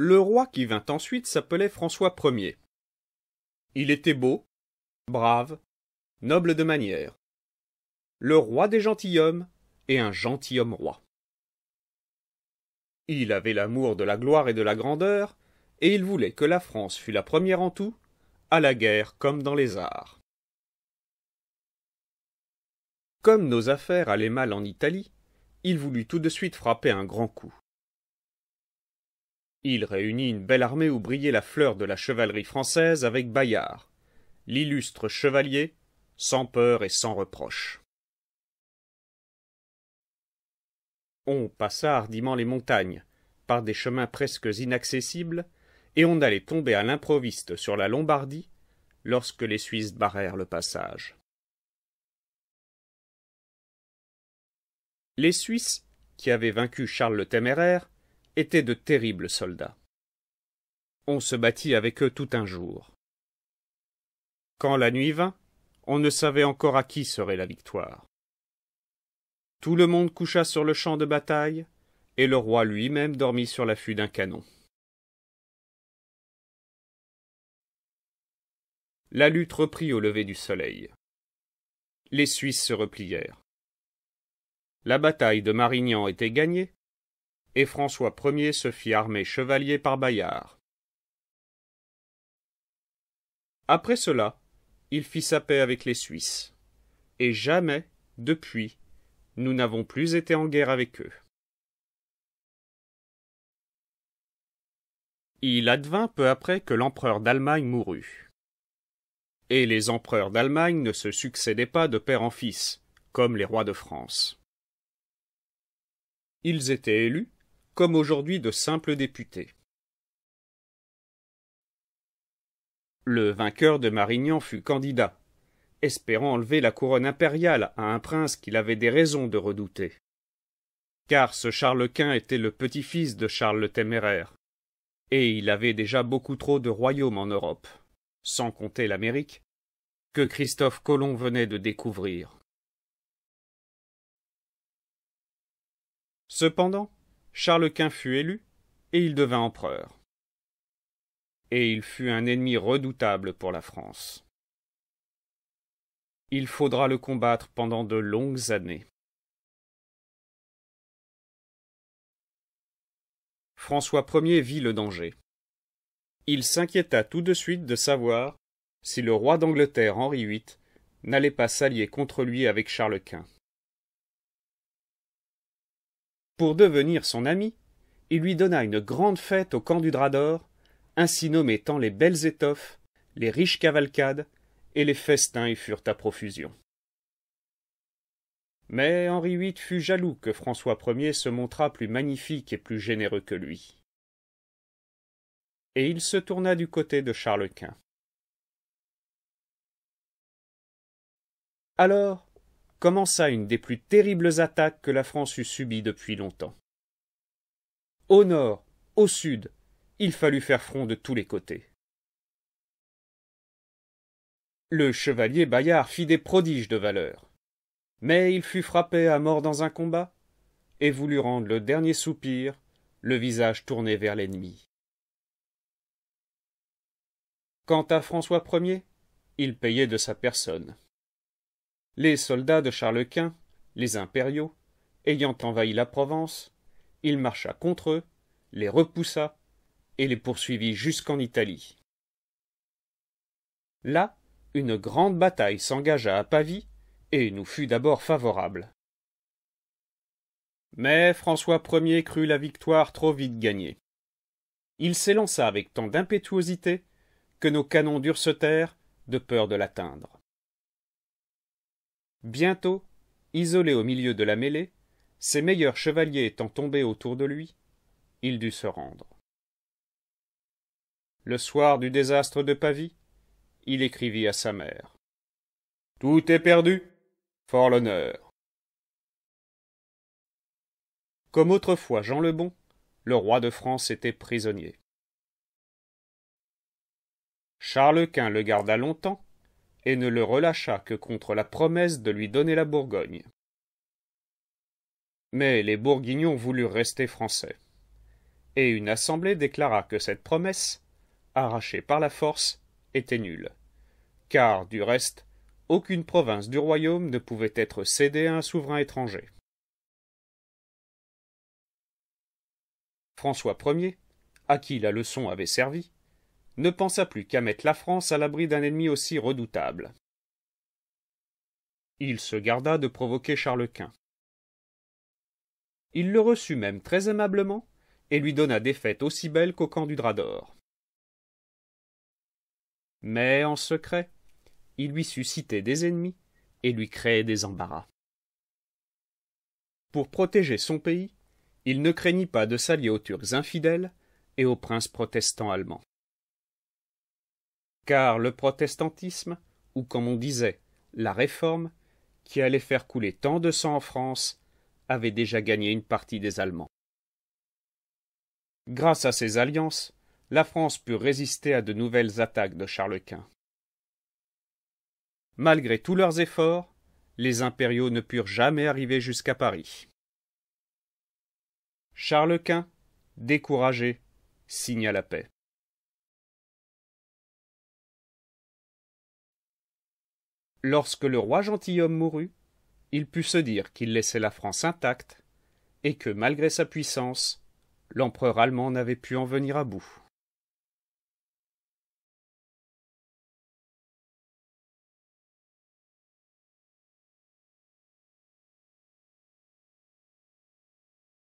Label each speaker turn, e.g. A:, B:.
A: Le roi qui vint ensuite s'appelait François Ier. Il était beau, brave, noble de manière, le roi des gentilshommes et un gentilhomme roi. Il avait l'amour de la gloire et de la grandeur, et il voulait que la France fût la première en tout, à la guerre comme dans les arts. Comme nos affaires allaient mal en Italie, il voulut tout de suite frapper un grand coup. Il réunit une belle armée où brillait la fleur de la chevalerie française avec Bayard, l'illustre chevalier, sans peur et sans reproche. On passa hardiment les montagnes, par des chemins presque inaccessibles, et on allait tomber à l'improviste sur la Lombardie lorsque les Suisses barrèrent le passage. Les Suisses, qui avaient vaincu Charles le Téméraire, étaient de terribles soldats. On se battit avec eux tout un jour. Quand la nuit vint, on ne savait encore à qui serait la victoire. Tout le monde coucha sur le champ de bataille, et le roi lui-même dormit sur l'affût d'un canon. La lutte reprit au lever du soleil. Les Suisses se replièrent. La bataille de Marignan était gagnée, et François Ier se fit armer chevalier par Bayard. Après cela, il fit sa paix avec les Suisses, et jamais, depuis, nous n'avons plus été en guerre avec eux. Il advint peu après que l'empereur d'Allemagne mourut. Et les empereurs d'Allemagne ne se succédaient pas de père en fils, comme les rois de France. Ils étaient élus, comme aujourd'hui de simples députés. Le vainqueur de Marignan fut candidat, espérant enlever la couronne impériale à un prince qu'il avait des raisons de redouter. Car ce Charles Quint était le petit-fils de Charles le Téméraire, et il avait déjà beaucoup trop de royaumes en Europe, sans compter l'Amérique, que Christophe Colomb venait de découvrir. Cependant, Charles Quint fut élu, et il devint empereur. Et il fut un ennemi redoutable pour la France. Il faudra le combattre pendant de longues années. François Ier vit le danger. Il s'inquiéta tout de suite de savoir si le roi d'Angleterre Henri VIII n'allait pas s'allier contre lui avec Charles Quint. Pour devenir son ami, il lui donna une grande fête au camp du Drador, ainsi nommé tant les belles étoffes, les riches cavalcades, et les festins y furent à profusion. Mais Henri VIII fut jaloux que François Ier se montrât plus magnifique et plus généreux que lui. Et il se tourna du côté de Charles Quint. Alors, commença une des plus terribles attaques que la France eût subies depuis longtemps. Au nord, au sud, il fallut faire front de tous les côtés. Le chevalier Bayard fit des prodiges de valeur. Mais il fut frappé à mort dans un combat, et voulut rendre le dernier soupir, le visage tourné vers l'ennemi. Quant à François Ier, il payait de sa personne les soldats de Charles Quint, les impériaux, ayant envahi la Provence, il marcha contre eux, les repoussa et les poursuivit jusqu'en Italie. Là, une grande bataille s'engagea à Pavie et nous fut d'abord favorable. Mais François Ier crut la victoire trop vite gagnée. Il s'élança avec tant d'impétuosité que nos canons durent se taire de peur de l'atteindre bientôt isolé au milieu de la mêlée ses meilleurs chevaliers étant tombés autour de lui il dut se rendre le soir du désastre de pavie il écrivit à sa mère tout est perdu fort l'honneur comme autrefois jean le bon le roi de france était prisonnier charles quint le garda longtemps et ne le relâcha que contre la promesse de lui donner la Bourgogne. Mais les Bourguignons voulurent rester français, et une assemblée déclara que cette promesse, arrachée par la force, était nulle, car, du reste, aucune province du royaume ne pouvait être cédée à un souverain étranger. François Ier, à qui la leçon avait servi, ne pensa plus qu'à mettre la France à l'abri d'un ennemi aussi redoutable. Il se garda de provoquer Charles Quint. Il le reçut même très aimablement et lui donna des fêtes aussi belles qu'au camp du drap d'or. Mais en secret, il lui suscitait des ennemis et lui créait des embarras. Pour protéger son pays, il ne craignit pas de s'allier aux Turcs infidèles et aux princes protestants allemands car le protestantisme, ou comme on disait, la réforme, qui allait faire couler tant de sang en France, avait déjà gagné une partie des Allemands. Grâce à ces alliances, la France put résister à de nouvelles attaques de Charles Quint. Malgré tous leurs efforts, les impériaux ne purent jamais arriver jusqu'à Paris. Charles Quint, découragé, signa la paix. Lorsque le roi gentilhomme mourut, il put se dire qu'il laissait la France intacte, et que, malgré sa puissance, l'empereur allemand n'avait pu en venir à bout.